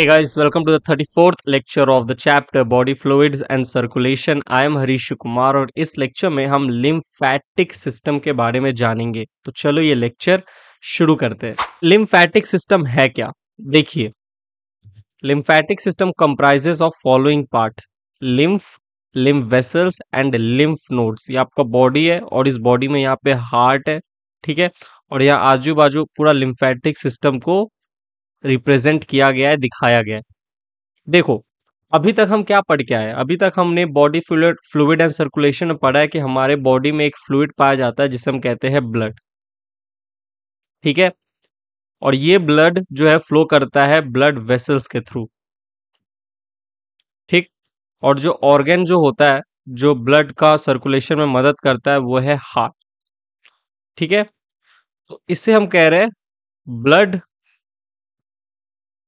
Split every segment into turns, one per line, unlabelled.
Hey guys, welcome to the 34th lecture of the chapter Body Fluids and Circulation. I am Harish Kumar और इस lecture में हम lymphatic system के बारे में जानेंगे तो चलो ये लेक्चर शुरू करते हैं लिम्फैटिक सिस्टम है क्या देखिए lymphatic system comprises of following part lymph lymph vessels and lymph nodes ये आपका बॉडी है और इस बॉडी में यहाँ पे हार्ट है ठीक है और यहाँ आजू बाजू पूरा लिम्फेटिक सिस्टम को रिप्रेजेंट किया गया है दिखाया गया है देखो अभी तक हम क्या पढ़ के आए अभी तक हमने body fluid fluid and circulation में पढ़ा है कि हमारे बॉडी में एक फ्लूड पाया जाता है जिसे हम कहते हैं ब्लड ठीक है और ये ब्लड जो है फ्लो करता है ब्लड वेसल्स के थ्रू ठीक और जो ऑर्गेन जो होता है जो ब्लड का सर्कुलेशन में मदद करता है वो है हार्ट ठीक है तो इससे हम कह रहे हैं blood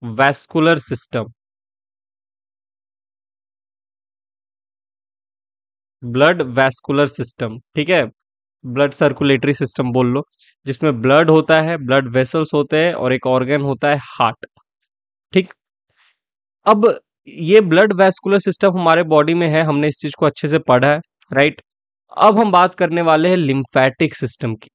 vascular system blood vascular system ठीक है ब्लड सर्कुलेटरी सिस्टम बोल लो जिसमें ब्लड होता है ब्लड वेसल्स होते हैं और एक ऑर्गन होता है हार्ट ठीक अब ये ब्लड वैस्कुलर सिस्टम हमारे बॉडी में है हमने इस चीज को अच्छे से पढ़ा है राइट अब हम बात करने वाले हैं लिम्फैटिक सिस्टम की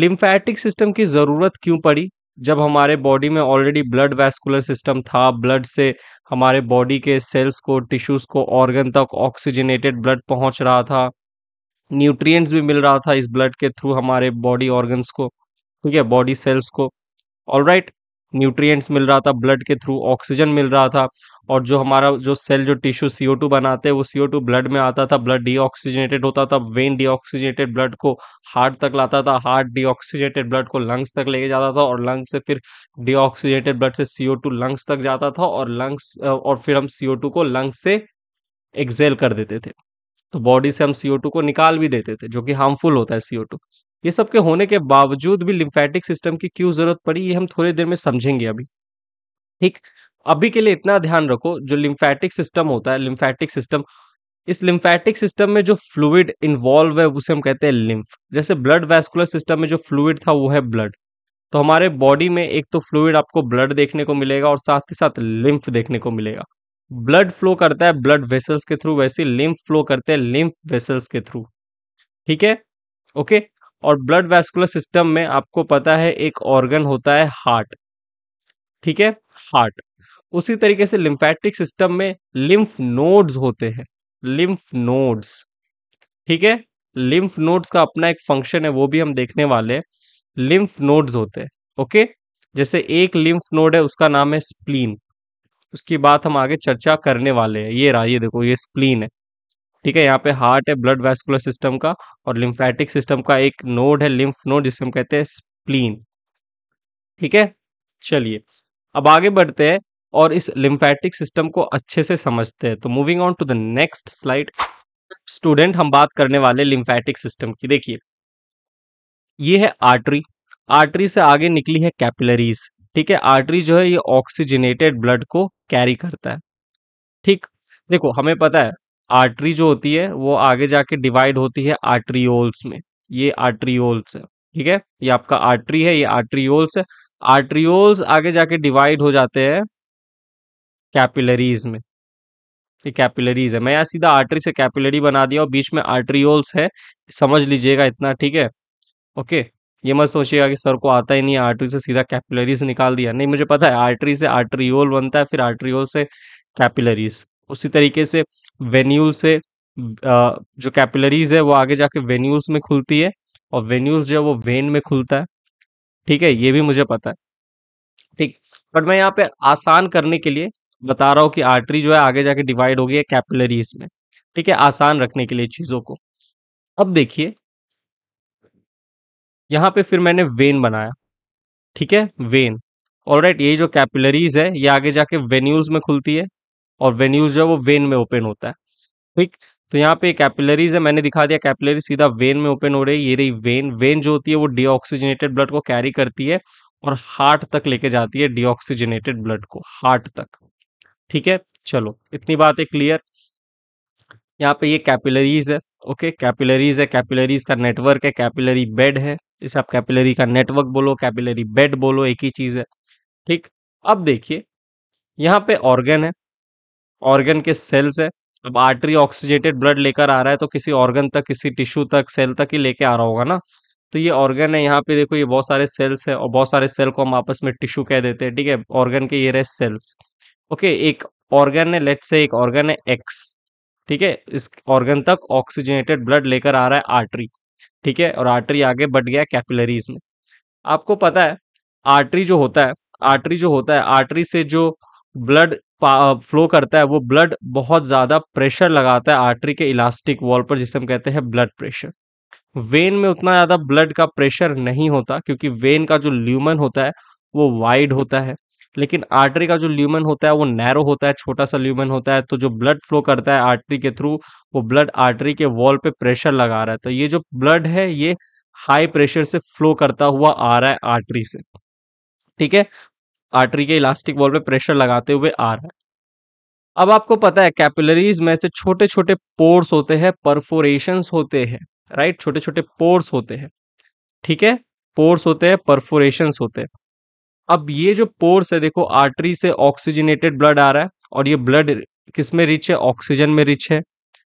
लिम्फैटिक सिस्टम की ज़रूरत क्यों पड़ी जब हमारे बॉडी में ऑलरेडी ब्लड वैस्कुलर सिस्टम था ब्लड से हमारे बॉडी के सेल्स को टिश्यूज़ को ऑर्गन तक ऑक्सीजनेटेड ब्लड पहुंच रहा था न्यूट्रिएंट्स भी मिल रहा था इस ब्लड के थ्रू हमारे बॉडी ऑर्गन्स को ठीक है बॉडी सेल्स को ऑल राइट न्यूट्रिएंट्स मिल रहा था ब्लड के थ्रू ऑक्सीजन मिल रहा था और जो हमारा जो सेल जो टिश्यू सी ओ टू बनाते हैं वो सी ओ टू ब्लड में आता था ब्लड डीऑक्सीजनेटेड होता था वेन डीऑक्सीजनेटेड ब्लड को हार्ट तक लाता था हार्ट डीऑक्सीजनेटेड ब्लड को लंग्स तक लेके जाता था और लंग्स से फिर डीऑक्सीजनेटेड ब्लड से सी ओ टू लंग्स तक जाता था और लंग्स और फिर हम सी ओ टू को लंग्स से एक्सेल कर देते थे तो बॉडी से हम सी ओ टू को निकाल भी देते थे जो कि हार्मफुल होता है सी ओ टू ये सब के होने के बावजूद भी लिम्फेटिक सिस्टम की क्यों ज़रूरत पड़ी ये हम थोड़ी देर में समझेंगे अभी ठीक अभी के लिए इतना ध्यान रखो जो लिम्फेटिक सिस्टम होता है लिम्फेटिक सिस्टम इस लिम्फेटिक सिस्टम में जो फ्लूड इन्वॉल्व है उसे हम कहते हैं लिम्फ जैसे ब्लड वैस्कुलर सिस्टम में जो फ्लूड था वो है ब्लड तो हमारे बॉडी में एक तो फ्लूड आपको ब्लड देखने को मिलेगा और साथ ही साथ लिम्फ देखने को मिलेगा ब्लड फ्लो करता है ब्लड वेसल्स के थ्रू वैसे लिम्फ फ्लो करते हैं लिम्फ वेसल्स के थ्रू ठीक है ओके और ब्लड वेस्कुलर सिस्टम में आपको पता है एक ऑर्गन होता है हार्ट ठीक है हार्ट उसी तरीके से लिम्फेटिक सिस्टम में लिम्फ नोड्स होते हैं लिम्फ नोड्स ठीक है लिम्फ नोड्स का अपना एक फंक्शन है वो भी हम देखने वाले लिम्फ नोड्स होते हैं ओके जैसे एक लिम्फ नोड है उसका नाम है स्प्लीन उसकी बात हम आगे चर्चा करने वाले हैं ये रहा ये देखो ये स्प्लीन है ठीक है यहाँ पे हार्ट है ब्लड वेस्कुलर सिस्टम का और लिम्फेटिक सिस्टम का एक नोड है लिम्फ नोड जिसे हम कहते हैं स्प्लीन ठीक है चलिए अब आगे बढ़ते हैं और इस लिम्फेटिक सिस्टम को अच्छे से समझते हैं तो moving on to the next slide student हम बात करने वाले लिम्फेटिक सिस्टम की देखिए ये है आर्टरी आर्टरी से आगे निकली है कैपिलरीज ठीक है आर्टरी जो है ये ऑक्सीजनेटेड ब्लड को कैरी करता है ठीक देखो हमें पता है आर्टरी जो होती है वो आगे जाके डिवाइड होती है आर्ट्रियोल्स में ये आर्ट्रियोल्स है ठीक है ये आपका आर्टरी है ये आर्ट्रियोल्स है आर्ट्रियोल्स आगे जाके डिवाइड हो जाते हैं कैपिलरीज में ये कैपिलरीज है मैं यहाँ सीधा आर्टरी से कैपिलरी बना दिया और बीच में आर्ट्रियोल्स है समझ लीजिएगा इतना ठीक है ओके ये मत सोचिएगा कि सर को आता ही नहीं आर्टरी से सीधा कैपिलरीज निकाल दिया नहीं मुझे पता है आर्टरी से आर्ट्रियोल बनता है फिर आर्ट्रियोल से कैपिलरीज उसी तरीके से वेन्यूल से जो कैपिलरीज है वो आगे जाके वेन्यूल्स में खुलती है और वेन्यूल्स जो है वो वेन में खुलता है ठीक है ये भी मुझे पता है ठीक बट मैं यहाँ पे आसान करने के लिए बता रहा हूँ कि आर्टरी जो है आगे जाके डिवाइड हो गई है कैपिलरीज में ठीक है आसान रखने के लिए चीज़ों को अब देखिए यहाँ पे फिर मैंने वेन बनाया ठीक है वेन और राइट ये जो कैपिलरीज है ये आगे जाके वेन्यूल्स में खुलती है और वेन्यूज जो है वो वेन में ओपन होता है ठीक तो यहाँ पे कैपिलरीज है मैंने दिखा दिया कैपिलरी सीधा वेन में ओपन हो रही है ये रही वेन वेन जो होती है वो डिऑक्सीजनेटेड ब्लड को कैरी करती है और हार्ट तक लेके जाती है डिऑक्सीजनेटेड ब्लड को हार्ट तक ठीक है चलो इतनी बात है क्लियर यहाँ पे ये कैपिलरीज है ओके कैपिलरीज है कैपिलरीज का नेटवर्क है कैपिलरी बेड है इसे आप कैपिलरी का नेटवर्क बोलो कैपिलरी बेड बोलो एक ही चीज है ठीक अब देखिए यहाँ पे ऑर्गन है ऑर्गन के सेल्स है अब आर्टरी ऑक्सीजेटेड ब्लड लेकर आ रहा है तो किसी ऑर्गन तक किसी टिश्यू तक सेल तक ही लेके आ रहा होगा ना तो ये ऑर्गन है यहाँ पे देखो ये बहुत सारे सेल्स है और बहुत सारे सेल को हम आपस में टिश्यू कह देते हैं ठीक है ऑर्गन के ये रहे सेल्स ओके एक ऑर्गन है लेट से एक ऑर्गन है एक्स ठीक है इस ऑर्गन तक ऑक्सीजनेटेड ब्लड लेकर आ रहा है आर्टरी ठीक है और आर्टरी आगे बढ़ गया कैपिलरीज में आपको पता है आर्टरी जो होता है आर्टरी जो होता है आर्टरी से जो ब्लड फ्लो करता है वो ब्लड बहुत ज़्यादा प्रेशर लगाता है आर्टरी के इलास्टिक वॉल पर जिसे हम कहते हैं ब्लड प्रेशर वेन में उतना ज़्यादा ब्लड का प्रेशर नहीं होता क्योंकि वेन का जो ल्यूमन होता है वो वाइड होता है लेकिन आर्टरी का जो ल्यूमन होता है वो नैरो होता है छोटा सा ल्यूमन होता है तो जो ब्लड फ्लो करता है आर्टरी के थ्रू वो ब्लड आर्टरी के वॉल पे प्रेशर लगा रहा है तो ये जो ब्लड है ये हाई प्रेशर से फ्लो करता हुआ आ रहा है आर्टरी से ठीक है आर्टरी के इलास्टिक वॉल पे प्रेशर लगाते हुए आ रहा है अब आपको पता है कैपिलरीज में से छोटे छोटे पोर्स होते हैं परफोरेशन होते हैं राइट छोटे छोटे पोर्स होते हैं ठीक है पोर्स होते हैं परफोरेशन होते हैं अब ये जो पोर्स है देखो आर्टरी से ऑक्सीजनेटेड ब्लड आ रहा है और ये ब्लड किस में रिच है ऑक्सीजन में रिच है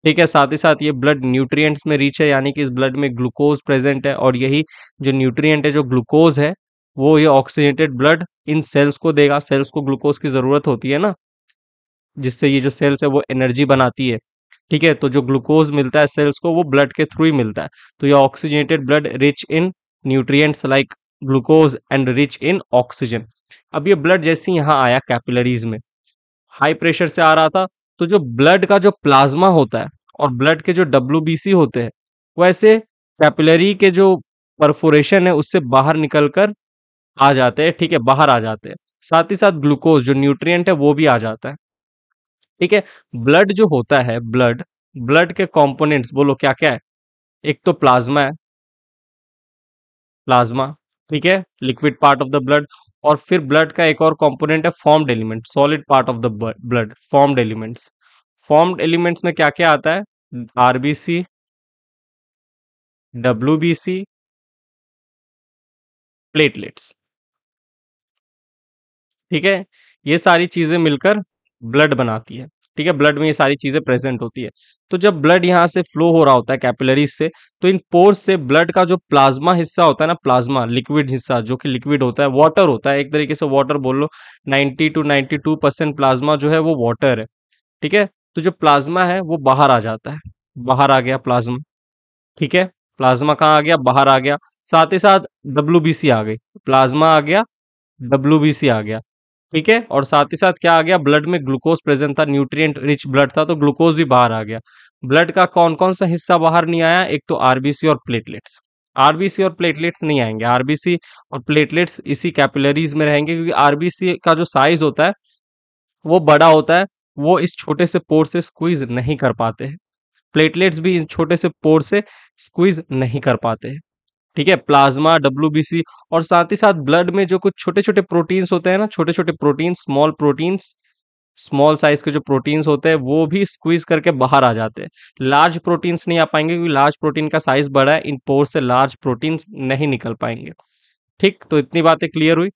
ठीक है साथ ही साथ ये ब्लड न्यूट्रिएंट्स में रिच है यानी कि इस ब्लड में ग्लूकोज प्रेजेंट है और यही जो न्यूट्रिएंट है जो ग्लूकोज है वो ये ऑक्सीजनेटेड ब्लड इन सेल्स को देगा सेल्स को ग्लूकोज की ज़रूरत होती है ना जिससे ये जो सेल्स है वो एनर्जी बनाती है ठीक है तो जो ग्लूकोज मिलता है सेल्स को वो ब्लड के थ्रू ही मिलता है तो ये oxygenated blood rich in nutrients like glucose and rich in oxygen अब ये ब्लड जैसे यहाँ आया कैपिलरीज में हाई प्रेशर से आ रहा था तो जो ब्लड का जो प्लाज्मा होता है और ब्लड के जो डब्ल्यू होते हैं वैसे कैपिलरी के जो परफोरेशन है उससे बाहर निकलकर आ जाते हैं ठीक है बाहर आ जाते हैं साथ ही साथ ग्लूकोज जो न्यूट्रिएंट है वो भी आ जाता है ठीक है ब्लड जो होता है ब्लड ब्लड के कंपोनेंट्स बोलो क्या क्या है एक तो प्लाज्मा है प्लाज्मा ठीक है liquid part of the blood और फिर ब्लड का एक और कंपोनेंट है formed element solid part of the blood formed elements formed elements में क्या क्या आता है आरबीसी सी प्लेटलेट्स ठीक है ये सारी चीज़ें मिलकर ब्लड बनाती है ठीक है ब्लड में ये सारी चीज़ें प्रेजेंट होती है तो जब ब्लड यहाँ से फ्लो हो रहा होता है कैपिलरीज से तो इन पोर्स से ब्लड का जो प्लाज्मा हिस्सा होता है ना प्लाज्मा लिक्विड हिस्सा जो कि लिक्विड होता है वाटर होता है एक तरीके से वाटर बोल लो 90 टू 92 परसेंट प्लाज्मा जो है वो वाटर है ठीक है तो जो प्लाज्मा है वो बाहर आ जाता है बाहर आ गया प्लाज्मा ठीक है प्लाज्मा कहाँ आ गया बाहर आ गया साथ ही साथ डब्ल्यू आ गई प्लाज्मा आ गया डब्ल्यू आ गया ठीक है और साथ ही साथ क्या आ गया ब्लड में ग्लूकोज प्रेजेंट था न्यूट्रिएंट रिच ब्लड था तो ग्लूकोज भी बाहर आ गया ब्लड का कौन कौन सा हिस्सा बाहर नहीं आया एक तो आरबीसी और प्लेटलेट्स आरबीसी और प्लेटलेट्स नहीं आएंगे आरबीसी और प्लेटलेट्स इसी कैपिलरीज में रहेंगे क्योंकि आरबीसी का जो साइज होता है वो बड़ा होता है वो इस छोटे से पोर से स्क्वीज नहीं कर पाते हैं प्लेटलेट्स भी इस छोटे से पोर से स्क्वीज नहीं कर पाते हैं ठीक है प्लाज्मा डब्ल्यू और साथ ही साथ ब्लड में जो कुछ छोटे छोटे प्रोटीन्स होते हैं ना छोटे छोटे protein small proteins small size के जो प्रोटीन्स होते हैं वो भी स्क्वीज करके बाहर आ जाते हैं लार्ज प्रोटीन्स नहीं आ पाएंगे क्योंकि लार्ज प्रोटीन का साइज बड़ा है इन पोर से लार्ज प्रोटीन्स नहीं निकल पाएंगे ठीक तो इतनी बातें क्लियर हुई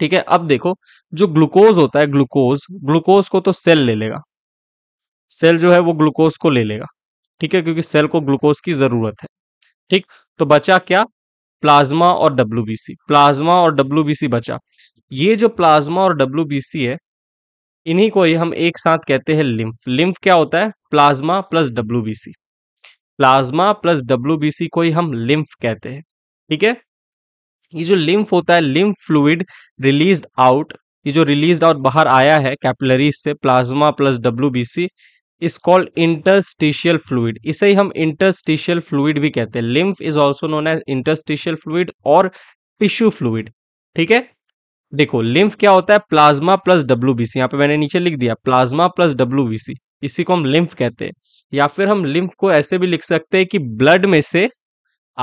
ठीक है अब देखो जो ग्लूकोज होता है ग्लूकोज ग्लूकोज को तो सेल ले लेगा सेल जो है वो ग्लूकोज को ले लेगा ठीक है क्योंकि सेल को ग्लूकोज की जरूरत है ठीक तो बचा क्या प्लाज्मा और डब्ल्यू प्लाज्मा और डब्ल्यू बचा ये जो प्लाज्मा और डब्ल्यू है इन्हीं को ही हम एक साथ कहते हैं लिम्फ लिम्फ क्या होता है plasma plus W plasma plus W को ही हम लिम्फ कहते हैं ठीक है ये जो लिम्फ होता है लिम्फ फ्लूड रिलीज आउट ये जो रिलीज आउट बाहर आया है कैपिलरीज से plasma plus W is called interstitial fluid इसे ही हम इंटरस्टिशियल फ्लूड भी कहते हैं lymph is also known as interstitial fluid और टिश्यू फ्लूड ठीक है देखो लिम्फ क्या होता है plasma plus W B C यहाँ पे मैंने नीचे लिख दिया plasma plus W B C इसी को हम लिम्फ कहते हैं या फिर हम लिम्फ को ऐसे भी लिख सकते हैं कि ब्लड में से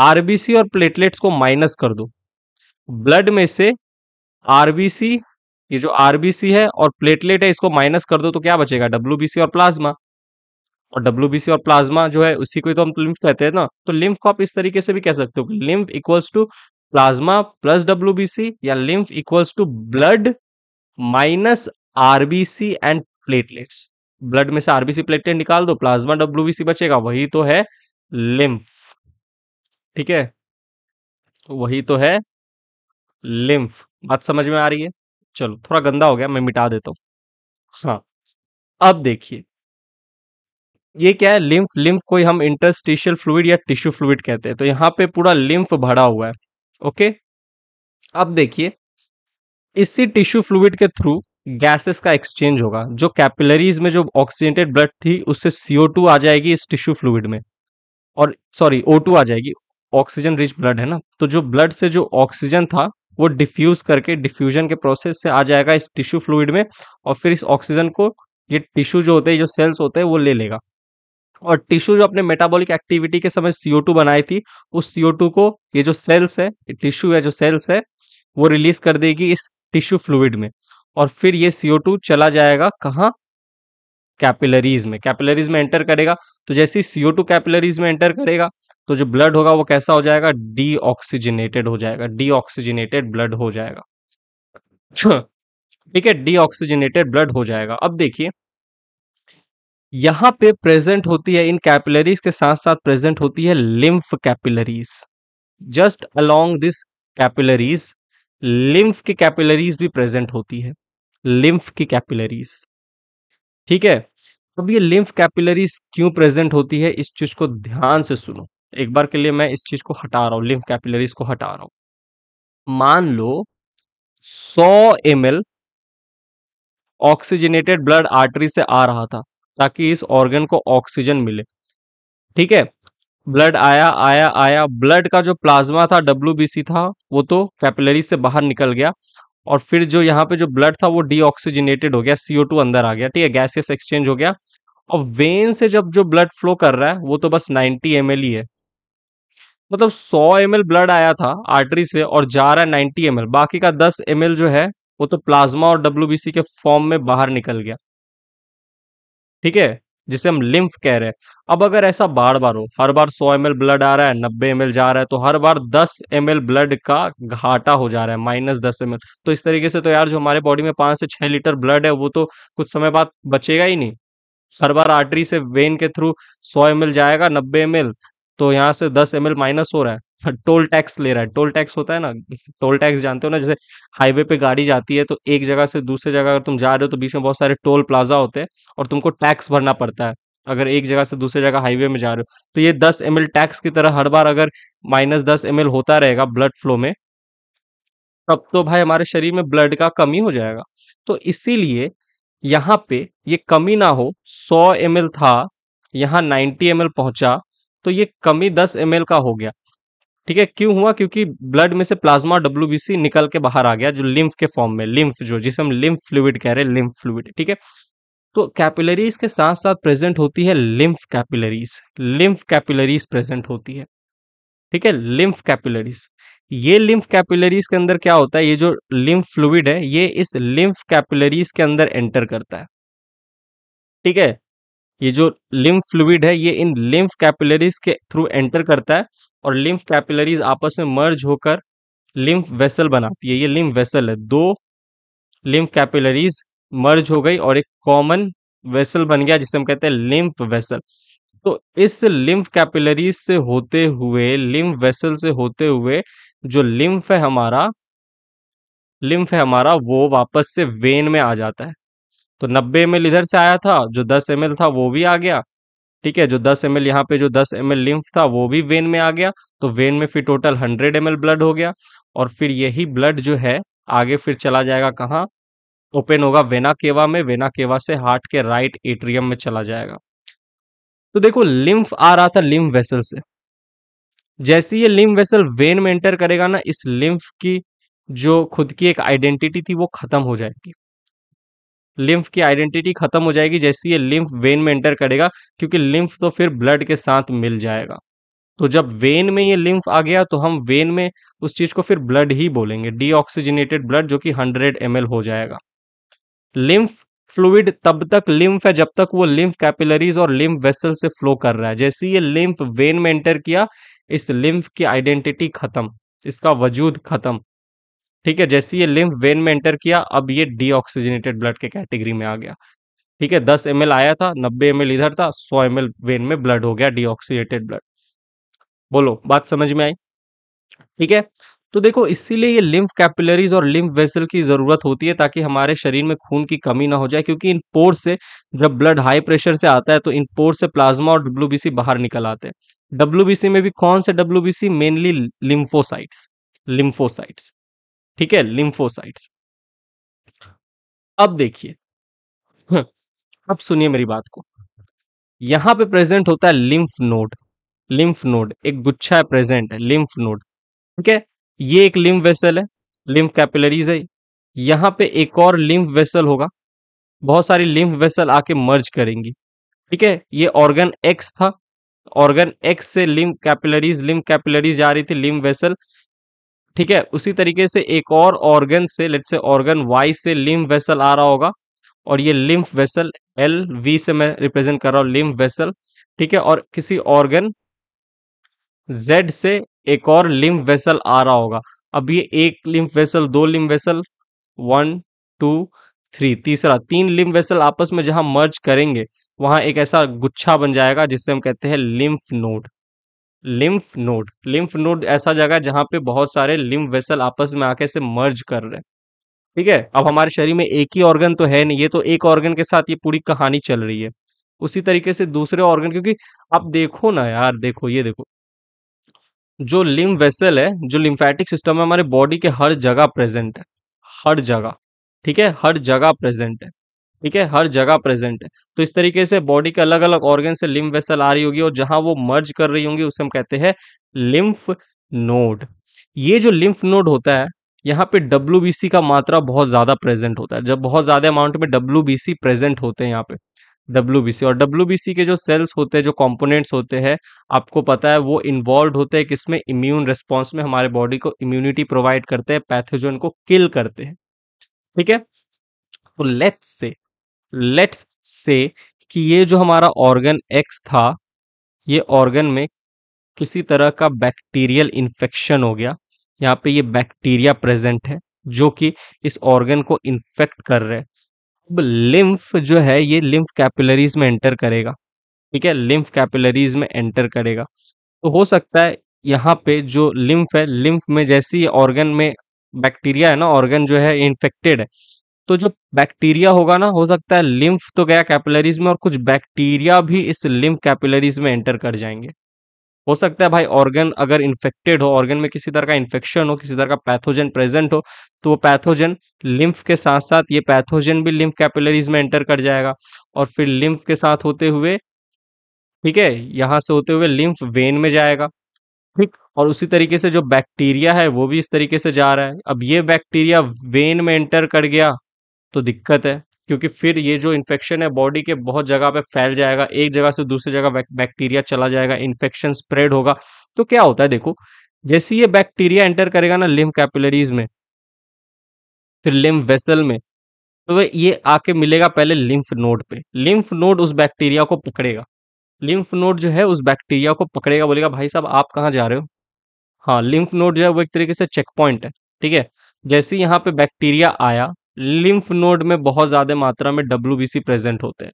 आरबीसी और प्लेटलेट्स को माइनस कर दो ब्लड में से आरबीसी ये जो आरबीसी है और प्लेटलेट है इसको माइनस कर दो तो क्या बचेगा डब्ल्यू और प्लाज्मा और डब्ल्यू और प्लाज्मा जो है उसी को तो हम लिम्फ कहते हैं ना तो लिम्फ को आप इस तरीके से भी कह सकते हो lymph equals to plasma plus W या lymph equals to blood minus RBC and platelets blood में से आरबीसी प्लेटलेट निकाल दो प्लाज्मा डब्ल्यू बचेगा वही तो है लिम्फ ठीक है वही तो है लिम्फ बात समझ में आ रही है चलो थोड़ा गंदा हो गया मैं मिटा देता हूं हाँ अब देखिए ये क्या है लिम्फ लिम्फ को हम इंटरस्टिशियल फ्लूड या टिश्यू फ्लूड कहते हैं तो यहाँ पे पूरा लिम्फ भरा हुआ है ओके अब देखिए इसी टिश्यू फ्लूड के थ्रू गैसेस का एक्सचेंज होगा जो कैपिलरीज में जो ऑक्सीडेटेड ब्लड थी उससे टू आ जाएगी इस टिश्यू फ्लूड में और सॉरी टू आ जाएगी ऑक्सीजन रिच ब्लड है ना तो जो ब्लड से जो ऑक्सीजन था वो डिफ्यूज करके डिफ्यूजन के प्रोसेस से आ जाएगा इस टिश्यू फ्लूड में और फिर इस ऑक्सीजन को ये टिश्यू जो होते हैं जो सेल्स होते हैं वो ले लेगा और टिश्यू जो अपने मेटाबॉलिक एक्टिविटी के समय सीओ टू बनाई थी उस सीओ टू को ये जो सेल्स है टिश्यू है जो सेल्स है वो रिलीज कर देगी इस टिश्यू फ्लूड में और फिर ये सीओ टू चला जाएगा कहाँ कैपिलरीज में कैपिलरीज में एंटर करेगा तो जैसे ही सीओ टू कैपिलरीज में एंटर करेगा तो जो ब्लड होगा वो कैसा हो जाएगा डीऑक्सीजनेटेड हो जाएगा डीऑक्सीजनेटेड ब्लड हो जाएगा ठीक है डीऑक्सीजनेटेड ब्लड हो जाएगा अब देखिए यहां पे प्रेजेंट होती है इन कैपिलरीज के साथ साथ प्रेजेंट होती है lymph capillaries just along this capillaries lymph की कैपिलरीज भी प्रेजेंट होती है लिम्फ की कैपिलरीज ठीक है अब ये लिम्फ कैपिलरीज क्यों प्रेजेंट होती है इस चीज को ध्यान से सुनो एक बार के लिए मैं इस चीज को हटा रहा हूं लिम्फ कैपिलरीज को हटा रहा हूं मान लो 100 एम ऑक्सीजनेटेड ब्लड आर्टरी से आ रहा था ताकि इस ऑर्गन को ऑक्सीजन मिले ठीक है ब्लड आया आया आया ब्लड का जो प्लाज्मा था डब्ल्यू था वो तो कैपिलरी से बाहर निकल गया और फिर जो यहाँ पे जो ब्लड था वो डीऑक्सीजनेटेड हो गया टू अंदर आ गया ठीक है गैसियस एक्सचेंज हो गया और वेन से जब जो ब्लड फ्लो कर रहा है वो तो बस 90 एम ही है मतलब 100 एम ब्लड आया था आर्टरी से और जा रहा है 90 एम बाकी का 10 एम जो है वो तो प्लाज्मा और डब्ल्यू के फॉर्म में बाहर निकल गया ठीक है जिसे हम लिम्फ कह रहे हैं अब अगर ऐसा बार बार हो हर बार 100 एम ब्लड आ रहा है 90 एम जा रहा है तो हर बार 10 एम ब्लड का घाटा हो जा रहा है माइनस दस एम तो इस तरीके से तो यार जो हमारे बॉडी में पांच से छह लीटर ब्लड है वो तो कुछ समय बाद बचेगा ही नहीं हर बार आर्टरी से वेन के थ्रू 100 एम जाएगा 90 एम तो यहाँ से 10 एम माइनस हो रहा है टोल टैक्स ले रहा है टोल टैक्स होता है ना टोल टैक्स जानते हो ना जैसे हाईवे पे गाड़ी जाती है तो एक जगह से दूसरे जगह अगर तुम जा रहे हो तो बीच में बहुत सारे टोल प्लाजा होते हैं और तुमको टैक्स भरना पड़ता है अगर एक जगह से दूसरे जगह हाईवे में जा रहे हो तो ये दस एम टैक्स की तरह हर बार अगर माइनस दस एम होता रहेगा ब्लड फ्लो में तब तो भाई हमारे शरीर में ब्लड का कमी हो जाएगा तो इसीलिए यहाँ पे ये कमी ना हो सौ एम था यहाँ नाइन्टी एम पहुंचा तो ये कमी दस एम का हो गया ठीक है क्यों हुआ क्योंकि ब्लड में से प्लाज्मा डब्ल्यू निकल के बाहर आ गया जो लिम्फ के फॉर्म में लिम्फ जो जिसे हम लिम्फ फ्लूड कह रहे हैं लिम्फ फ्लूड ठीक है तो कैपिलरीज के साथ साथ प्रेजेंट होती है lymph capillaries lymph capillaries present होती है ठीक है लिम्फ कैपिलरीज ये लिम्फ कैपिलरीज के अंदर क्या होता है ये जो लिम्फ फ्लूड है ये इस लिम्फ कैपिलरीज के अंदर एंटर करता है ठीक है ये जो लिम्फ फ्लूड है ये इन लिम्फ कैपिलरीज के थ्रू एंटर करता है और लिम्फ कैपिलरीज आपस में मर्ज होकर लिम्फ वेसल बनाती है ये लिम्फ वेसल है दो लिम्फ कैपिलरीज मर्ज हो गई और एक कॉमन वेसल बन गया जिसे हम कहते हैं लिम्फ वेसल तो इस लिम्फ कैपिलरीज से होते हुए लिम्फ वेसल से होते हुए जो लिम्फ है हमारा लिम्फ है हमारा वो वापस से वेन में आ जाता है तो नब्बे एम इधर से आया था जो दस एम था वो भी आ गया ठीक है जो दस एम एल यहाँ पे जो दस एम लिम्फ था वो भी वेन में आ गया तो वेन में फिर टोटल हंड्रेड एम ब्लड हो गया और फिर यही ब्लड जो है आगे फिर चला जाएगा कहाँ ओपन होगा वेना केवा में वेना केवा से हार्ट के राइट एट्रियम में चला जाएगा तो देखो लिम्फ आ रहा था लिम्फ वेसल से जैसे ये लिम्फ वेसल वेन में एंटर करेगा ना इस लिम्फ की जो खुद की एक आइडेंटिटी थी वो खत्म हो जाएगी लिम्फ की आइडेंटिटी खत्म हो जाएगी जैसे ये लिम्फ वेन में एंटर करेगा क्योंकि लिम्फ तो फिर ब्लड के साथ मिल जाएगा तो जब वेन में ये लिम्फ आ गया तो हम वेन में उस चीज को फिर ब्लड ही बोलेंगे डीऑक्सीजनेटेड ब्लड जो कि 100 एम हो जाएगा लिम्फ फ्लूड तब तक लिम्फ है जब तक वो लिम्फ कैपिलरीज और लिम्फ वेसल से फ्लो कर रहा है जैसे ये लिम्फ वेन में एंटर किया इस लिम्फ की आइडेंटिटी खत्म इसका वजूद खत्म ठीक है जैसे ये लिम्फ वेन में एंटर किया अब ये डीऑक्सीजनेटेड ब्लड के कैटेगरी में आ गया ठीक है दस एम आया था नब्बे एम इधर था सौ एम वेन में ब्लड हो गया डीऑक्सीडेटेड ब्लड बोलो बात समझ में आई ठीक है तो देखो इसीलिए ये लिम्फ कैपिलरीज और लिम्फ वेसल की ज़रूरत होती है ताकि हमारे शरीर में खून की कमी ना हो जाए क्योंकि इन पोर्स से जब ब्लड हाई प्रेशर से आता है तो इन पोर्स से प्लाज्मा और डब्ल्यू बाहर निकल आते हैं डब्ल्यू में भी कौन से डब्ल्यू मेनली लिम्फोसाइट्स लिम्फोसाइट्स ठीक है लिम्फोसाइट्स अब देखिए हाँ, अब सुनिए मेरी बात को यहां पे प्रेजेंट होता है लिम्फ नोड लिम्फ नोड एक गुच्छा है प्रेजेंट है लिम्फ नोड ठीक है ये एक लिम्फ वेसल है लिम्फ कैपिलरीज है यहां पे एक और लिम्फ वेसल होगा बहुत सारी लिम्फ वेसल आके मर्ज करेंगी ठीक है ये ऑर्गन एक्स था ऑर्गन एक्स से लिम्फ कैपिलरीज लिम्फ कैपिलरीज जा रही थी लिम्फ वेसल ठीक है उसी तरीके से एक और ऑर्गन से लेट से ऑर्गन वाई से लिम्फ वेसल आ रहा होगा और ये लिम्फ वेसल एल वी से मैं रिप्रेजेंट कर रहा हूँ लिम्फ वेसल ठीक है और किसी ऑर्गन जेड से एक और लिम्फ वेसल आ रहा होगा अब ये एक लिम्फ वेसल दो lymph vessel one two three तीसरा तीन लिम्फ वेसल आपस में जहां मर्ज करेंगे वहां एक ऐसा गुच्छा बन जाएगा जिससे हम कहते हैं lymph node lymph node lymph node ऐसा जगह जहां पे बहुत सारे लिम्फ वेसल आपस में आके से मर्ज कर रहे हैं ठीक है अब हमारे शरीर में एक ही ऑर्गन तो है नहीं ये तो एक ऑर्गन के साथ ये पूरी कहानी चल रही है उसी तरीके से दूसरे ऑर्गन क्योंकि आप देखो ना यार देखो ये देखो जो लिम्फ वेसल है जो लिम्फेटिक सिस्टम है हमारे बॉडी के हर जगह प्रेजेंट है हर जगह ठीक है हर जगह प्रेजेंट है ठीक है हर जगह प्रेजेंट है तो इस तरीके से बॉडी के अलग अलग ऑर्गेन से लिम्फ वेसल आ रही होगी और जहां वो मर्ज कर रही होंगी उसे हम कहते हैं लिम्फ नोड ये जो लिम्फ नोड होता है यहाँ पे डब्ल्यू का मात्रा बहुत ज़्यादा प्रेजेंट होता है जब बहुत ज़्यादा अमाउंट में डब्ल्यू प्रेजेंट होते हैं यहाँ पे डब्ल्यू और डब्ल्यू के जो सेल्स होते हैं जो कॉम्पोनेंट्स होते हैं आपको पता है वो इन्वॉल्व होते हैं किसमें इम्यून रिस्पॉन्स में हमारे बॉडी को इम्यूनिटी प्रोवाइड करते हैं पैथोजन को किल करते हैं ठीक है तो लेट्स से लेट्स से कि ये जो हमारा ऑर्गन एक्स था ये ऑर्गन में किसी तरह का बैक्टीरियल इन्फेक्शन हो गया यहाँ पे ये बैक्टीरिया प्रेजेंट है जो कि इस ऑर्गन को इन्फेक्ट कर रहे हैं अब लिम्फ जो है ये लिम्फ कैपिलरीज में एंटर करेगा ठीक है लिम्फ कैपिलरीज में एंटर करेगा तो हो सकता है यहाँ पे जो लिम्फ है लिम्फ में जैसी ऑर्गन में बैक्टीरिया है ना ऑर्गन जो है इन्फेक्टेड है तो जो बैक्टीरिया होगा ना हो सकता है लिम्फ तो गया कैपिलरीज में और कुछ बैक्टीरिया भी इस लिम्फ कैपिलरीज में एंटर कर जाएंगे हो सकता है भाई ऑर्गन अगर इन्फेक्टेड हो ऑर्गन में किसी तरह का इन्फेक्शन हो किसी तरह का पैथोजन प्रेजेंट हो तो वो पैथोजन लिम्फ के साथ साथ ये पैथोजन भी लिम्फ कैपिलरीज में एंटर कर जाएगा और फिर लिम्फ के साथ होते हुए ठीक है यहाँ से होते हुए लिम्फ वेन में जाएगा ठीक और उसी तरीके से जो बैक्टीरिया है वो भी इस तरीके से जा रहा है अब ये बैक्टीरिया वेन में एंटर कर गया तो दिक्कत है क्योंकि फिर ये जो इन्फेक्शन है बॉडी के बहुत जगह पे फैल जाएगा एक जगह से दूसरी जगह बैक्टीरिया चला जाएगा इन्फेक्शन स्प्रेड होगा तो क्या होता है देखो जैसे ये बैक्टीरिया एंटर करेगा ना लिम कैपिलरीज में फिर लिम वेसल में तो वह ये आके मिलेगा पहले लिम्फ नोड पे लिम्फ नोड उस बैक्टीरिया को पकड़ेगा लिम्फ नोड जो है उस बैक्टीरिया को पकड़ेगा बोलेगा भाई साहब आप कहाँ जा रहे हो हाँ लिम्फ नोड जो है वो एक तरीके से चेक पॉइंट है ठीक है जैसे यहाँ पे बैक्टीरिया आया लिम्फ नोड में बहुत ज़्यादा मात्रा में डब्ल्यू प्रेजेंट होते हैं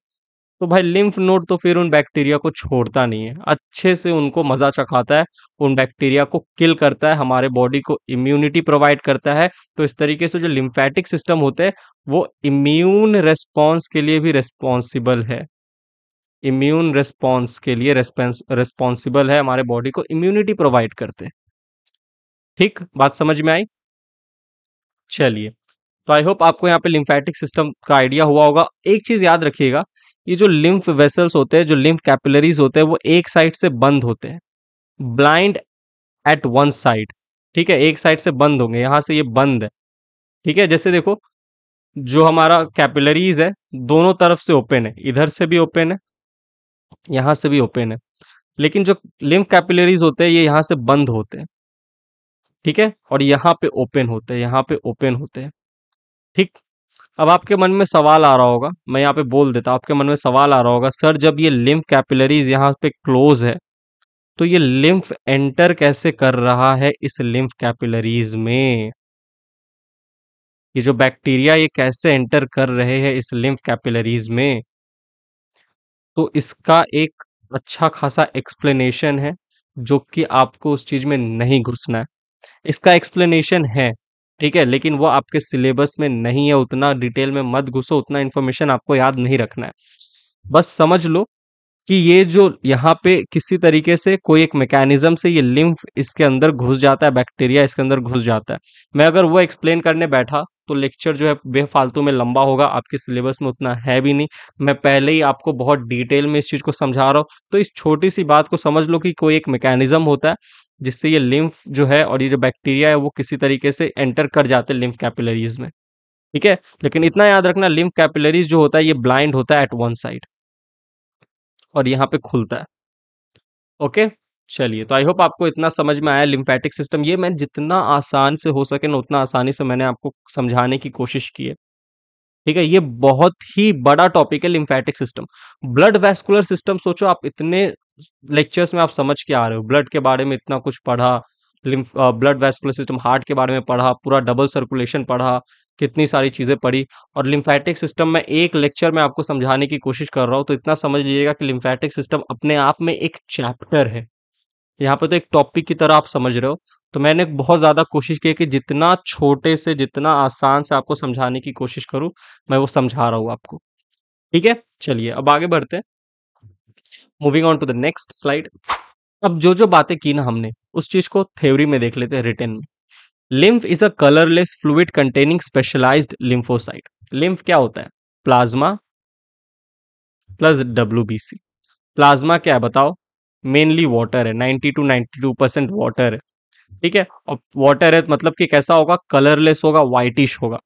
तो भाई लिम्फ नोड तो फिर उन बैक्टीरिया को छोड़ता नहीं है अच्छे से उनको मज़ा चखाता है उन बैक्टीरिया को किल करता है हमारे बॉडी को इम्यूनिटी प्रोवाइड करता है तो इस तरीके से जो लिम्फेटिक सिस्टम होते हैं वो इम्यून रेस्पॉन्स के लिए भी रेस्पॉन्सिबल है इम्यून रेस्पॉन्स के लिए रेस्पॉन्सिबल है हमारे बॉडी को इम्यूनिटी प्रोवाइड करते हैं ठीक बात समझ में आई चलिए तो आई होप आपको यहाँ पे लिम्फेटिक सिस्टम का आइडिया हुआ होगा एक चीज़ याद रखिएगा ये जो लिम्फ वेसल्स होते हैं जो लिम्फ कैपिलरीज होते हैं वो एक साइड से बंद होते हैं ब्लाइंड एट वन साइड ठीक है एक साइड से बंद होंगे यहाँ से ये बंद है ठीक है जैसे देखो जो हमारा कैपिलरीज है दोनों तरफ से ओपन है इधर से भी ओपन है यहाँ से भी ओपन है लेकिन जो लिम्फ कैपिलरीज होते हैं ये यहाँ से बंद होते हैं ठीक है और यहाँ पे ओपन होते हैं यहाँ पे ओपन होते हैं ठीक अब आपके मन में सवाल आ रहा होगा मैं यहाँ पे बोल देता हूँ आपके मन में सवाल आ रहा होगा सर जब ये लिम्फ कैपिलरीज यहाँ पे क्लोज है तो ये लिम्फ एंटर कैसे कर रहा है इस लिम्फ कैपिलरीज में ये जो बैक्टीरिया ये कैसे एंटर कर रहे हैं इस लिम्फ कैपिलरीज में तो इसका एक अच्छा खासा एक्सप्लेनेशन है जो कि आपको उस चीज में नहीं घुसना है इसका एक्सप्लेनेशन है ठीक है लेकिन वो आपके सिलेबस में नहीं है उतना डिटेल में मत घुसो उतना इन्फॉर्मेशन आपको याद नहीं रखना है बस समझ लो कि ये जो यहाँ पे किसी तरीके से कोई एक मैकेनिज्म से ये लिम्फ इसके अंदर घुस जाता है बैक्टीरिया इसके अंदर घुस जाता है मैं अगर वो एक्सप्लेन करने बैठा तो लेक्चर जो है बेफालतू में लंबा होगा आपके सिलेबस में उतना है भी नहीं मैं पहले ही आपको बहुत डिटेल में इस चीज़ को समझा रहा हूँ तो इस छोटी सी बात को समझ लो कि कोई एक मैकेनिज्म होता है जिससे ये लिम्फ जो है और ये जो बैक्टीरिया है वो किसी तरीके से एंटर कर जाते हैं लिम्फ कैपिलरीज में ठीक है लेकिन इतना याद रखना लिम्फ कैपिलरीज जो होता है ये ब्लाइंड होता है एट वन साइड और यहाँ पे खुलता है ओके चलिए तो आई होप आपको इतना समझ में आया लिम्फेटिक सिस्टम ये मैं जितना आसान से हो सके ना उतना आसानी से मैंने आपको समझाने की कोशिश की है ठीक है ये बहुत ही बड़ा टॉपिक है lymphatic system blood vascular system सोचो आप इतने लेक्चर्स में आप समझ के आ रहे हो ब्लड के बारे में इतना कुछ पढ़ा lymph blood vascular system heart के बारे में पढ़ा पूरा डबल सर्कुलेशन पढ़ा कितनी सारी चीज़ें पढ़ी और लिम्फैटिक सिस्टम में एक लेक्चर में आपको समझाने की कोशिश कर रहा हूँ तो इतना समझ लीजिएगा कि लिम्फैटिक सिस्टम अपने आप में एक चैप्टर है यहाँ पे तो एक टॉपिक की तरह आप समझ रहे हो तो मैंने बहुत ज़्यादा कोशिश की कि जितना छोटे से जितना आसान से आपको समझाने की कोशिश करूँ मैं वो समझा रहा हूँ आपको ठीक है चलिए अब आगे बढ़ते हैं moving on to the next slide अब जो जो बातें की ना हमने उस चीज को थ्योरी में देख लेते हैं रिटर्न में lymph is a colourless fluid containing specialise lymphocyte lymph क्या होता है प्लाज्मा प्लस डब्ल्यू प्लाज्मा क्या है बताओ मेनली वाटर है 90 टू 92 परसेंट वाटर है ठीक है और वाटर है तो मतलब कि कैसा होगा कलरलेस होगा व्हाइटिश होगा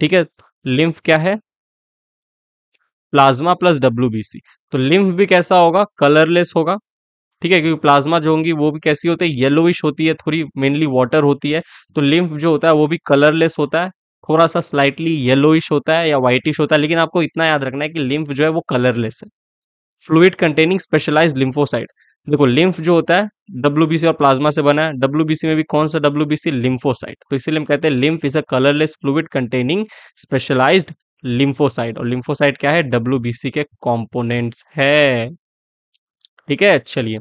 ठीक है लिम्फ क्या है प्लाज्मा प्लस डब्ल्यू तो लिम्फ भी कैसा होगा कलरलेस होगा ठीक है क्योंकि प्लाज्मा जो होंगी वो भी कैसी होती है येलोइश होती है थोड़ी मेनली वाटर होती है तो लिम्फ जो होता है वो भी कलरलेस होता है थोड़ा सा स्लाइटली येलोइश होता है या व्हाइटिश होता है लेकिन आपको इतना याद रखना है कि लिम्फ जो है वो कलरलेस है फ्लूड कंटेनिंग स्पेशलाइज लिम्फोसाइट देखो लिम्फ जो होता है डब्ल्यू और प्लाज्मा से बना है डब्ल्यू में भी कौन सा डब्ल्यू लिम्फोसाइट तो इसीलिए हम कहते हैं lymph is a colourless fluid containing specialised lymphocyte और लिम्फोसाइट क्या है डब्ल्यू के कॉम्पोनेंट्स है ठीक है चलिए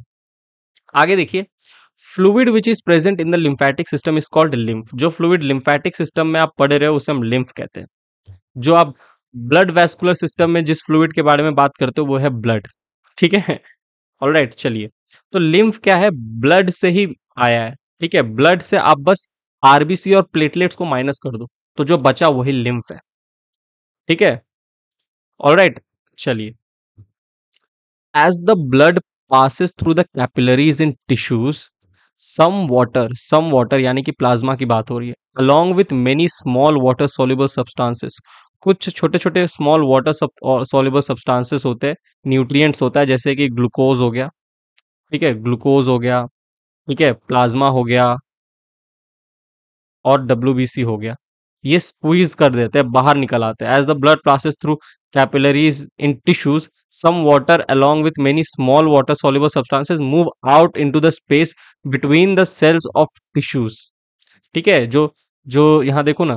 आगे देखिए fluid which is present in the lymphatic system is called lymph जो फ्लूड लिम्फेटिक सिस्टम में आप पढ़ रहे हो उसे हम लिम्फ कहते हैं जो आप ब्लड वेस्कुलर सिस्टम में जिस फ्लूड के बारे में बात करते हो वो है ब्लड ठीक है ऑल राइट चलिए तो लिम्फ क्या है ब्लड से ही आया है ठीक है ब्लड से आप बस आरबीसी और प्लेटलेट्स को माइनस कर दो तो जो बचा वही लिम्फ है ठीक है ऑल राइट चलिए as the blood passes through the capillaries in tissues some water some water यानी कि प्लाज्मा की बात हो रही है along with many small water soluble substances कुछ छोटे छोटे स्मॉल वाटर सब और सोल्यूबल सब्सटांसेस होते हैं न्यूट्रिएंट्स होता है जैसे कि ग्लूकोज हो गया ठीक है ग्लूकोज हो गया ठीक है प्लाज्मा हो गया और डब्ल्यू हो गया ये स्क्वीज कर देते हैं बाहर निकल आते हैं as the blood process through capillaries in tissues some water with many small water water soluble move out into the space between the cells of tissues ठीक है जो जो यहाँ देखो ना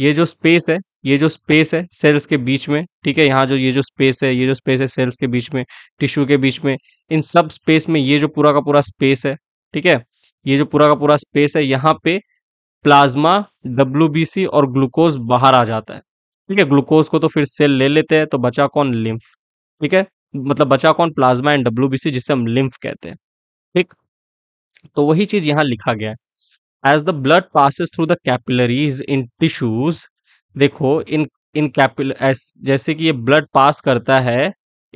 ये जो स्पेस है ये जो स्पेस है सेल्स के बीच में ठीक है यहाँ जो ये जो स्पेस है ये जो स्पेस है सेल्स के बीच में टिश्यू के बीच में इन सब स्पेस में ये जो पूरा का पूरा स्पेस है ठीक है ये जो पूरा का पूरा स्पेस है यहाँ पे प्लाज्मा डब्ल्यू और ग्लूकोज बाहर आ जाता है ठीक है ग्लूकोज को तो फिर सेल ले लेते हैं तो बचा कौन लिम्फ ठीक है मतलब बचा कौन प्लाज्मा एंड डब्ल्यू जिसे हम लिम्फ कहते हैं ठीक तो वही चीज यहाँ लिखा गया है as the blood passes through the capillaries in tissues देखो इन इन कैपिल जैसे कि ये ब्लड पास करता है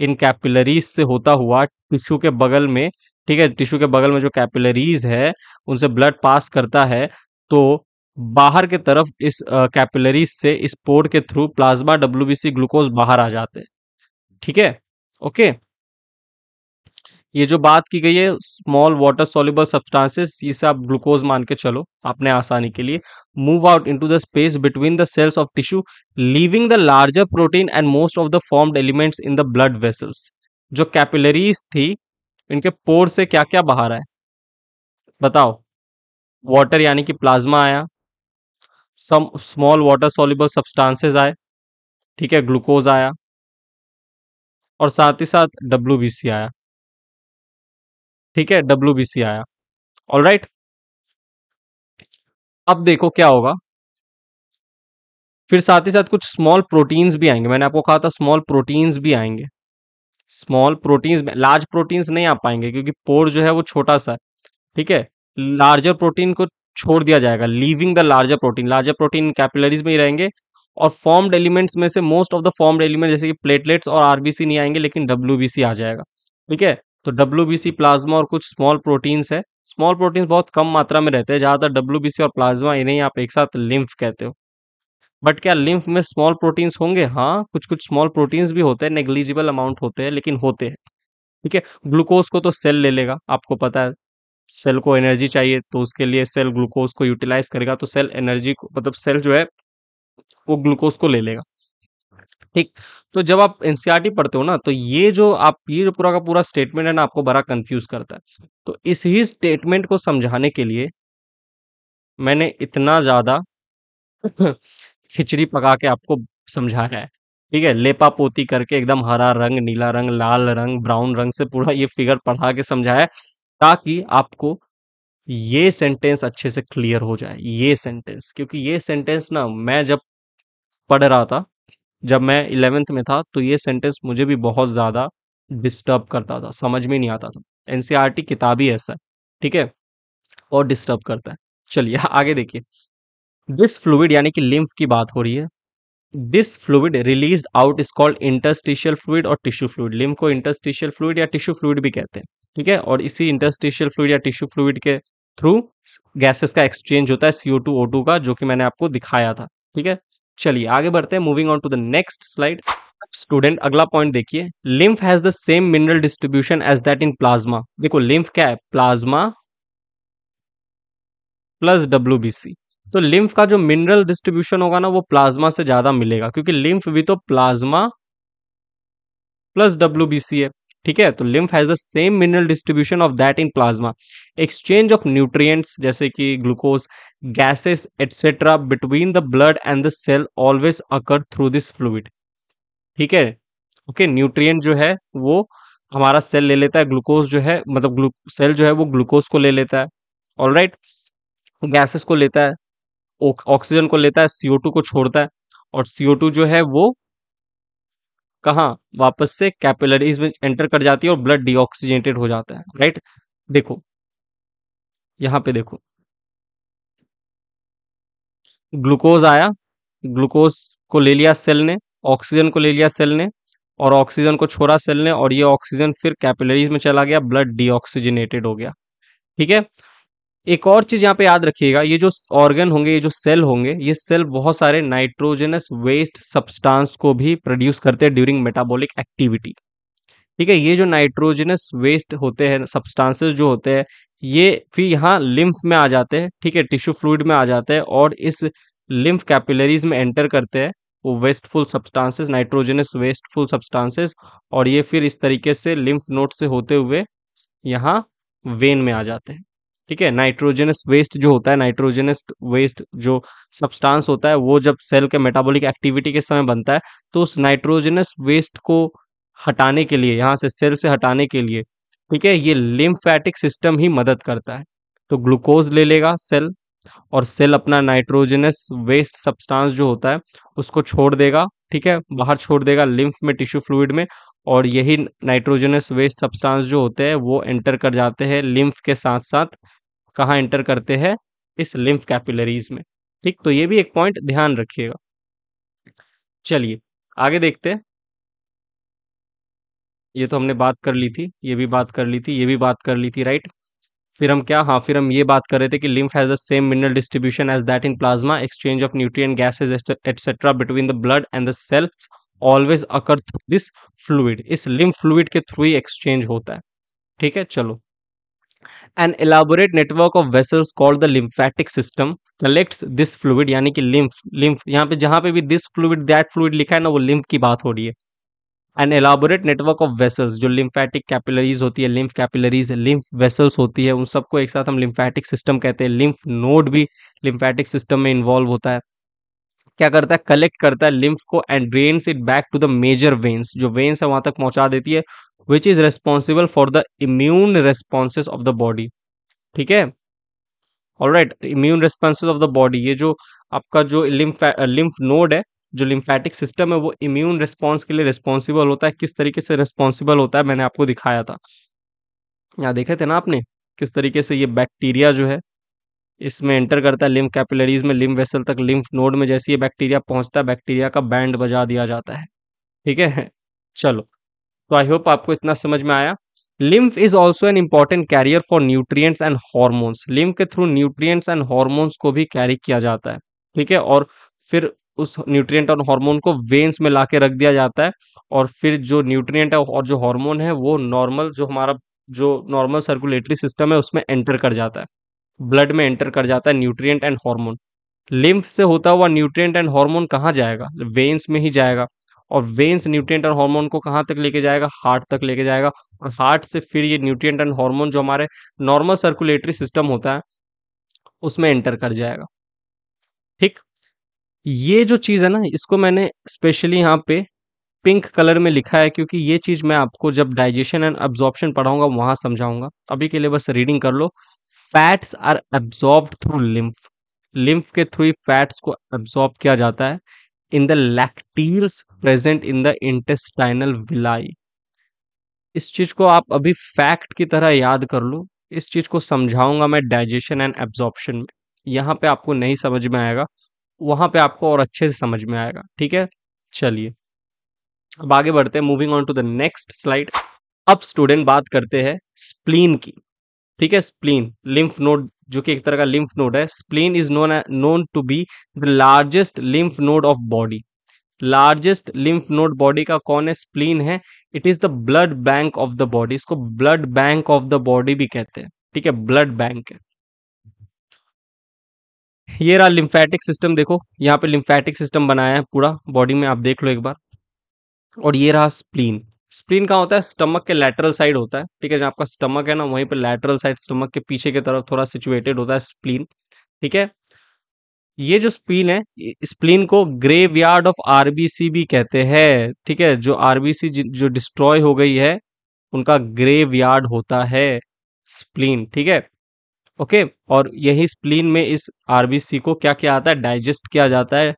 इन कैपिलरीज से होता हुआ टिश्यू के बगल में ठीक है टिश्यू के बगल में जो कैपिलरीज है उनसे ब्लड पास करता है तो बाहर के तरफ इस अ, कैपिलरीज से इस पोर्ट के थ्रू प्लाज्मा सी ग्लूकोज बाहर आ जाते हैं ठीक है ओके ये जो बात की गई है स्मॉल वाटर सॉल्युबल सब्सटेंसेस इसे आप ग्लूकोज मान के चलो आपने आसानी के लिए move out into the space between the cells of tissue leaving the larger protein and most of the formed elements in the blood vessels जो कैपिलरीज थी इनके पोर से क्या क्या बाहर आए बताओ वाटर यानी कि प्लाज्मा आया some small water soluble substances आए ठीक है ग्लूकोज आया और साथ ही साथ डब्ल्यू बी सी आया ठीक है डब्ल्यू बी सी आया ऑल राइट अब देखो क्या होगा फिर साथ ही साथ कुछ स्मॉल प्रोटीन्स भी आएंगे मैंने आपको कहा था स्मॉल प्रोटीन्स भी आएंगे स्मॉल प्रोटीन्स लार्ज प्रोटीन्स नहीं आ पाएंगे क्योंकि पोर जो है वो छोटा सा है ठीक है लार्जर प्रोटीन को छोड़ दिया जाएगा leaving the larger protein larger protein capillaries में ही रहेंगे और फॉर्म्ड एलिमेंट्स में से most of the formed element जैसे कि प्लेटलेट्स और आरबीसी नहीं आएंगे लेकिन डब्ल्यू आ जाएगा ठीक है तो डब्ल्यू प्लाज्मा और कुछ स्मॉल प्रोटीन्स है स्मॉल प्रोटीन्स बहुत कम मात्रा में रहते हैं ज़्यादातर डब्ल्यू और प्लाज्मा इन्हें आप एक साथ लिम्फ कहते हो बट क्या लिम्फ में स्मॉल प्रोटीन्स होंगे हाँ कुछ कुछ स्मॉल प्रोटीन्स भी होते हैं नेग्लिजिबल अमाउंट होते हैं लेकिन होते हैं ठीक है ग्लूकोज को तो सेल ले लेगा आपको पता है सेल को एनर्जी चाहिए तो उसके लिए सेल ग्लूकोज को यूटिलाइज करेगा तो सेल एनर्जी को मतलब सेल जो है वो ग्लूकोज को ले लेगा ठीक तो जब आप एनसीईआरटी पढ़ते हो ना तो ये जो आप ये जो पूरा का पूरा स्टेटमेंट है ना आपको बड़ा कंफ्यूज करता है तो इस ही स्टेटमेंट को समझाने के लिए मैंने इतना ज़्यादा खिचड़ी पका के आपको समझाया है ठीक है लेपा पोती करके एकदम हरा रंग नीला रंग लाल रंग ब्राउन रंग से पूरा ये फिगर पढ़ा के समझाया ताकि आपको ये सेंटेंस अच्छे से क्लियर हो जाए ये सेंटेंस क्योंकि ये सेंटेंस ना मैं जब पढ़ रहा था जब मैं इलेवेंथ में था तो ये सेंटेंस मुझे भी बहुत ज़्यादा डिस्टर्ब करता था समझ में नहीं आता था एन e किताब ही ऐसा है ठीक है और डिस्टर्ब करता है चलिए आगे देखिए दिस फ्लूड यानी कि लिम्फ की बात हो रही है this fluid release out is called interstitial fluid और टिश्यू फ्लूड लिम्फ को इंटरस्टिशियल फ्लूड या टिश्यू फ्लूड भी कहते हैं ठीक है और इसी इंटरस्टिशियल फ्लूड या टिश्यू फ्लूड के थ्रू गैसेस का एक्सचेंज होता है सीओ टू ओ टू का जो कि मैंने आपको दिखाया था ठीक है चलिए आगे बढ़ते हैं moving on to the next slide student अगला पॉइंट देखिए lymph has the same mineral distribution as that in plasma देखो लिम्फ क्या है प्लाज्मा प्लस डब्ल्यू तो लिम्फ का जो मिनरल डिस्ट्रीब्यूशन होगा ना वो प्लाज्मा से ज्यादा मिलेगा क्योंकि लिम्फ भी तो प्लाज्मा प्लस डब्ल्यू है ठीक है तो lymph has the same mineral distribution of that in plasma exchange of nutrients जैसे कि glucose gases etcetera between the blood and the cell always occur through this fluid ठीक है ओके okay, न्यूट्रिएंट जो है वो हमारा सेल ले लेता है ग्लूकोज जो है मतलब सेल जो है वो ग्लूकोज को ले लेता है ऑल राइट गैसेस को लेता है ऑक्सीजन को लेता है सीओ को छोड़ता है और सीओ जो है वो कहाँ वापस से कैपिलरीज में एंटर कर जाती है और ब्लड डिऑक्सीजनेटेड हो जाता है राइट देखो यहाँ पे देखो ग्लूकोज आया ग्लूकोज को ले लिया सेल ने ऑक्सीजन को ले लिया सेल ने और ऑक्सीजन को छोड़ा सेल ने और ये ऑक्सीजन फिर कैपिलरीज में चला गया ब्लड डिऑक्सीजनेटेड हो गया ठीक है एक और चीज यहाँ पे याद रखिएगा ये जो ऑर्गन होंगे ये जो सेल होंगे ये सेल बहुत सारे नाइट्रोजनस वेस्ट सब्सटेंस को भी प्रोड्यूस करते हैं ड्यूरिंग मेटाबॉलिक एक्टिविटी ठीक है ये जो नाइट्रोजनस वेस्ट होते हैं सब्सटेंसेस जो होते हैं ये फिर यहाँ लिम्फ में आ जाते हैं ठीक है टिश्यू फ्लूड में आ जाते हैं और इस लिम्फ कैपिलरीज में एंटर करते हैं वो wasteful substances nitrogenous wasteful substances और ये फिर इस तरीके से लिम्फ नोट से होते हुए यहाँ वेन में आ जाते हैं ठीक है नाइट्रोजनस वेस्ट जो होता है नाइट्रोजनस वेस्ट जो सब्सटेंस होता है वो जब सेल के मेटाबॉलिक एक्टिविटी के समय बनता है तो उस नाइट्रोजनस वेस्ट को हटाने के लिए यहाँ से सेल से हटाने के लिए ठीक है ये लिम्फैटिक सिस्टम ही मदद करता है तो ग्लूकोज ले लेगा सेल और सेल अपना नाइट्रोजनस वेस्ट सब्सटांस जो होता है उसको छोड़ देगा ठीक है बाहर छोड़ देगा लिम्फ में टिश्यू फ्लूड में और यही नाइट्रोजनस वेस्ट सब्सटेंस जो होते हैं वो एंटर कर जाते हैं लिम्फ के साथ साथ कहाँ एंटर करते हैं इस लिम्फ कैपिलरीज में ठीक तो ये भी एक पॉइंट ध्यान रखिएगा चलिए आगे देखते हैं ये तो हमने बात कर ली थी ये भी बात कर ली थी ये भी बात कर ली थी राइट फिर हम क्या हाँ फिर हम ये बात कर रहे थे कि lymph has the same mineral distribution as that in plasma exchange of nutrient gases etcetera between the blood and the cells always occur through this fluid इस लिम फ्लूड के थ्रू ही एक्सचेंज होता है ठीक है चलो an elaborate network of vessels called the lymphatic system collects this fluid यानी कि लिम्फ लिम्फ यहाँ पे जहां पे भी दिस फ्लूड दैट फ्लूड लिखा है ना वो लिम्फ की बात हो रही है an elaborate network of vessels जो लिम्फेटिक कैपिलरीज होती है लिम्फ कैपिलरीज लिम्फ वेसल्स होती है उन सबको एक साथ हम लिम्फेटिक सिस्टम कहते हैं लिम्फ नोड भी लिम्फेटिक सिस्टम में इन्वॉल्व होता है क्या करता है कलेक्ट करता है लिम्फ को and drain it back to the major veins जो वेन्स है वहां तक पहुंचा देती है which is responsible for the immune responses of the body ठीक है और right immune responses of the body ये जो आपका जो लिम्फ लिम्फ नोड है जो लिम्फेटिक सिस्टम है वो इम्यून रिस्पॉन्स के लिए रिस्पॉन्सिबल होता है किस तरीके से रिस्पॉन्सिबल होता है मैंने आपको दिखाया था यहाँ देखे थे ना आपने किस तरीके से ये बैक्टीरिया जो है इसमें एंटर करता है लिम्फ कैपिलरीज में लिम्फ वेसल तक लिम्फ नोड में जैसे ये बैक्टीरिया पहुंचता है बैक्टीरिया का बैंड बजा दिया जाता है ठीक है चलो तो आई होप आपको इतना समझ में आया lymph is also an important carrier for nutrients and hormones lymph के थ्रू न्यूट्रियट्स एंड हॉर्मोन्स को भी कैरी किया जाता है ठीक है और फिर उस न्यूट्रिएंट और हार्मोन को वेन्स में ला रख दिया जाता है और फिर जो न्यूट्रिएंट है और जो हार्मोन है वो नॉर्मल जो हमारा जो नॉर्मल सर्कुलेटरी सिस्टम है उसमें एंटर कर जाता है ब्लड में एंटर कर जाता है न्यूट्रिएंट एंड हार्मोन लिम्फ से होता हुआ न्यूट्रिएंट एंड हार्मोन कहाँ जाएगा वेन्स में ही जाएगा और वेन्स न्यूट्रिएंट एंड हार्मोन को कहाँ तक लेके जाएगा हार्ट तक लेके जाएगा और हार्ट से फिर ये न्यूट्रिएंट एंड हार्मोन जो हमारे नॉर्मल सर्कुलेटरी सिस्टम होता है उसमें एंटर कर जाएगा ठीक ये जो चीज़ है ना इसको मैंने स्पेशली यहाँ पे पिंक कलर में लिखा है क्योंकि ये चीज़ मैं आपको जब डाइजेशन एंड अब्जॉर्प्शन पढ़ाऊंगा वहाँ समझाऊंगा अभी के लिए बस रीडिंग कर लो fats are absorb through lymph lymph के थ्रू फैट्स को एब्जॉर्ब किया जाता है in the lacteals present in the intestinal villi इस चीज को आप अभी फैक्ट की तरह याद कर लो इस चीज को समझाऊंगा मैं डाइजेशन एंड एब्जॉर्प्शन में यहाँ पे आपको नहीं समझ में आएगा वहां पे आपको और अच्छे से समझ में आएगा ठीक है चलिए अब आगे बढ़ते हैं moving on to the next slide अब स्टूडेंट बात करते हैं स्प्लीन की ठीक है स्प्लीन लिम्फ नोड जो कि एक तरह का लिम्फ नोड है spleen is known known to be the largest lymph node of body largest lymph node body का कौन है स्प्लीन है it is the blood bank of the body इसको blood bank of the body भी कहते हैं ठीक है ब्लड बैंक है ये रहा लिम्फेटिक सिस्टम देखो यहाँ पे लिम्फेटिक सिस्टम बनाया है पूरा बॉडी में आप देख लो एक बार और ये रहा स्प्लीन स्प्लीन कहाँ होता है स्टमक के लेटरल साइड होता है ठीक है जहाँ आपका स्टमक है ना वहीं पर लेटरल साइड स्टमक के पीछे की तरफ थोड़ा सिचुएटेड होता है स्प्लीन ठीक है ये जो स्प्लीन है स्प्लीन को ग्रेव यार्ड ऑफ आरबीसी भी कहते हैं ठीक है जो आरबीसी जो डिस्ट्रॉय हो गई है उनका ग्रेव यार्ड होता है स्प्लीन ठीक है ओके और यही स्प्लीन में इस आरबीसी को क्या क्या आता है डाइजेस्ट किया जाता है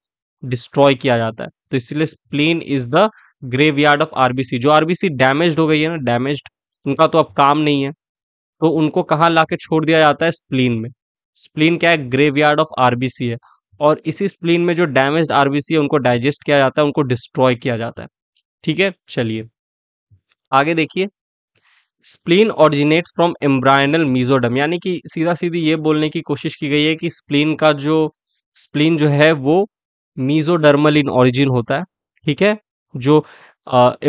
डिस्ट्रॉय किया जाता है तो इसलिए spleen is the graveyard of RBC जो आरबीसी डैमेज हो गई है ना डैमेज उनका तो अब काम नहीं है तो उनको कहाँ ला के छोड़ दिया जाता है स्प्लीन में स्प्लीन क्या है ग्रेवयार्ड ऑफ आरबीसी है और इसी स्प्लीन में जो डैमेज आरबीसी है उनको डाइजेस्ट किया जाता है उनको डिस्ट्रॉय किया जाता है ठीक है चलिए आगे देखिए spleen originate from embryonal mesoderm यानी कि सीधा सीधी ये बोलने की कोशिश की गई है कि स्प्लीन का जो स्प्लीन जो है वो मीजोडर्मल इन ऑरिजिन होता है ठीक है जो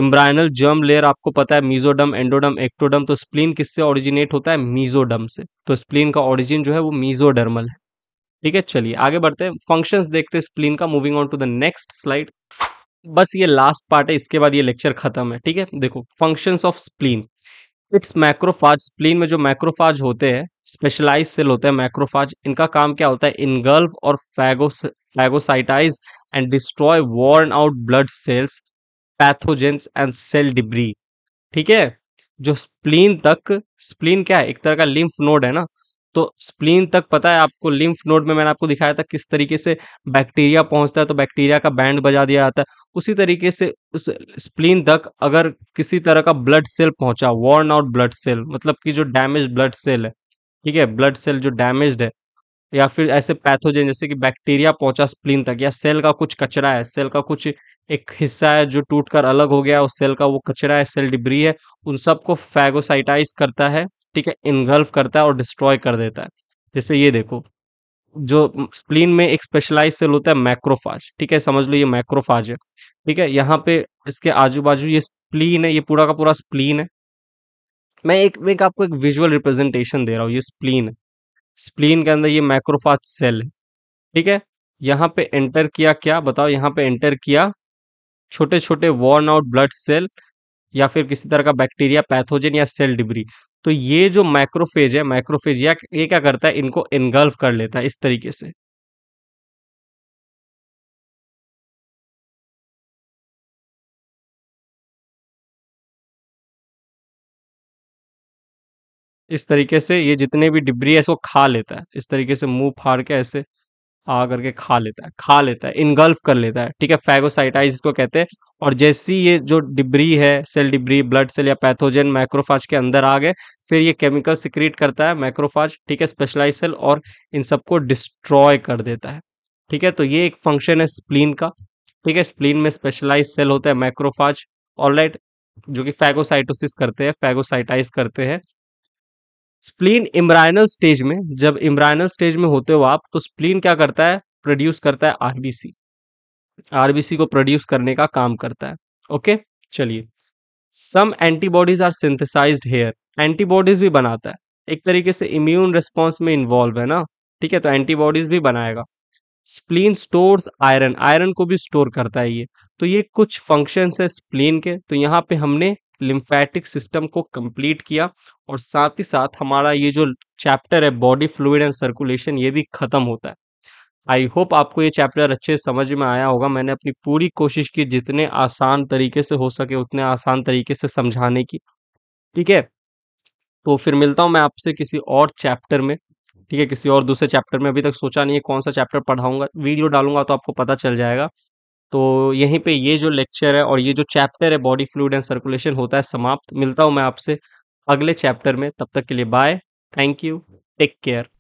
एम्ब्रायनल जर्म लेयर आपको पता है मीजोडम एंडोडम एक्टोडम तो स्प्लीन किससे ऑरिजिनेट होता है मीजोडम से तो स्प्लीन का ऑरिजिन जो है वो मीजोडर्मल है ठीक है चलिए आगे बढ़ते हैं फंक्शंस देखते हैं स्प्लीन का moving on to the next slide बस ये लास्ट पार्ट है इसके बाद ये लेक्चर खत्म है ठीक है देखो functions of spleen its macrophage spleen में जो मैक्रोफाज होते हैं स्पेशलाइज सेल होते हैं मैक्रोफाज इनका काम क्या होता है इनगल्व और phago phagocytize and destroy worn out blood cells pathogens and cell debris ठीक है जो स्प्लीन तक स्प्लीन क्या है एक तरह का लिम्फ नोड है ना तो स्प्लीन तक पता है आपको लिम्फ नोड में मैंने आपको दिखाया था किस तरीके से बैक्टीरिया पहुंचता है तो बैक्टीरिया का बैंड बजा दिया जाता है उसी तरीके से उस स्प्लीन तक अगर किसी तरह का ब्लड सेल पहुंचा वॉर्न आउट ब्लड सेल मतलब कि जो डैमेज ब्लड सेल है ठीक है ब्लड सेल जो डैमेज है या फिर ऐसे पैथोजेन जैसे कि बैक्टीरिया पहुंचा स्प्लीन तक या सेल का कुछ कचरा है सेल का कुछ एक हिस्सा है जो टूटकर अलग हो गया उस सेल का वो कचरा है सेल डिब्री है उन सबको फैगोसाइटाइज करता है ठीक है इनगल्फ करता है और डिस्ट्रॉय कर देता है जैसे ये देखो जो स्प्लीन में एक स्पेशलाइज सेल होता है मैक्रोफाज ठीक है समझ लो ये मैक्रोफाज है ठीक है यहाँ पे इसके आजू बाजू ये स्प्लीन है ये पूरा का पूरा स्प्लीन है मैं एक मैं आपको एक विजुअल रिप्रेजेंटेशन दे रहा हूँ ये स्प्लीन है स्प्लीन के अंदर ये मैक्रोफाज सेल है ठीक है यहाँ पे एंटर किया क्या बताओ यहाँ पे एंटर किया छोटे छोटे वॉर्न आउट ब्लड सेल या फिर किसी तरह का बैक्टीरिया पैथोजन या सेल डिब्री तो ये जो माइक्रोफेज है माइक्रोफेज या ये क्या करता है इनको इनगल्फ कर लेता है इस तरीके से इस तरीके से ये जितने भी डिब्री है इसको खा लेता है इस तरीके से मुंह फाड़ के ऐसे आ करके खा लेता है खा लेता है इनगल्फ कर लेता है ठीक है फैगोसाइटाइज इसको कहते हैं और जैसी ये जो डिब्री है सेल डिब्री ब्लड सेल या पैथोजन मैक्रोफाज के अंदर आ गए फिर ये केमिकल सिक्रिएट करता है मैक्रोफाज ठीक है स्पेशलाइज सेल और इन सबको डिस्ट्रॉय कर देता है ठीक है तो ये एक फंक्शन है स्प्लीन का ठीक है स्प्लीन में स्पेशलाइज सेल होता है मैक्रोफाज ऑलराइट जो कि फैगोसाइटोसिस करते हैं फैगोसाइटाइज करते हैं स्प्लीन इम्ब्रायनल स्टेज में जब इम्ब्रायनल स्टेज में होते हो आप तो स्प्लीन क्या करता है प्रोड्यूस करता है आरबीसी आरबीसी को प्रोड्यूस करने का काम करता है ओके चलिए some antibodies are synthesized here antibodies भी बनाता है एक तरीके से इम्यून रिस्पॉन्स में इन्वॉल्व है ना ठीक है तो एंटीबॉडीज भी बनाएगा स्प्लीन स्टोर्स आयरन आयरन को भी स्टोर करता है ये तो ये कुछ फंक्शंस है स्प्लीन के तो यहाँ पे हमने लिम्फैटिक सिस्टम को कंप्लीट किया और साथ ही साथ हमारा ये जो चैप्टर है बॉडी फ्लूड एंड सर्कुलेशन ये भी ख़त्म होता है आई होप आपको ये चैप्टर अच्छे समझ में आया होगा मैंने अपनी पूरी कोशिश की जितने आसान तरीके से हो सके उतने आसान तरीके से समझाने की ठीक है तो फिर मिलता हूँ मैं आपसे किसी और चैप्टर में ठीक है किसी और दूसरे चैप्टर में अभी तक सोचा नहीं है कौन सा चैप्टर पढ़ाऊंगा वीडियो डालूंगा तो आपको पता चल जाएगा तो यहीं पे ये जो लेक्चर है और ये जो चैप्टर है बॉडी फ्लूड एंड सर्कुलेशन होता है समाप्त मिलता हूँ मैं आपसे अगले चैप्टर में तब तक के लिए bye thank you take care